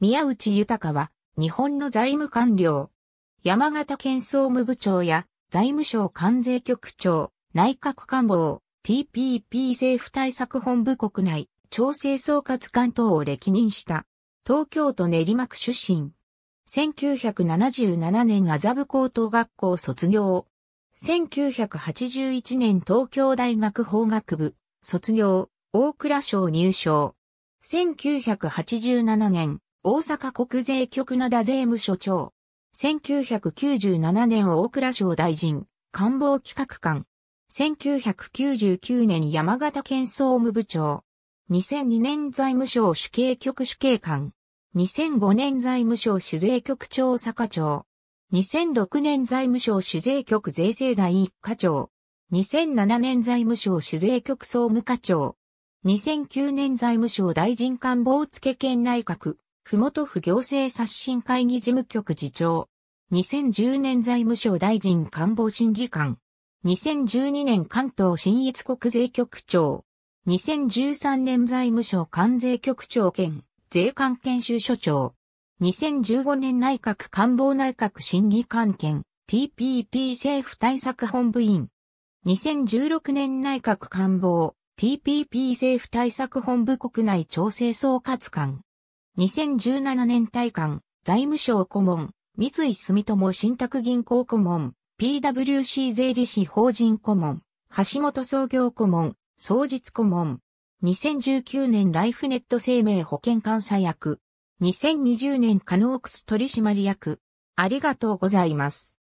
宮内豊は、日本の財務官僚。山形県総務部長や、財務省関税局長、内閣官房、TPP 政府対策本部国内、調整総括官等を歴任した。東京都練馬区出身。1977年麻布高等学校卒業。1981年東京大学法学部、卒業、大倉省入省。1987年、大阪国税局灘税務署長。1997年大蔵省大臣、官房企画官。1999年山形県総務部長。2002年財務省主計局主計官。2005年財務省主税局長坂長。2006年財務省主税局税制第一課長。2007年財務省主税局総務課長。2009年財務省大臣官房付県内閣。ふもと府行政刷新会議事務局次長。2010年財務省大臣官房審議官。2012年関東新一国税局長。2013年財務省関税局長兼税関研修所長。2015年内閣官房内閣審議官兼 TPP 政府対策本部員。2016年内閣官房 TPP 政府対策本部国内調整総括官。2017年大間、財務省顧問、三井住友信託銀行顧問、PWC 税理士法人顧問、橋本創業顧問、総実顧問。2019年ライフネット生命保険監査役。2020年カノークス取締役。ありがとうございます。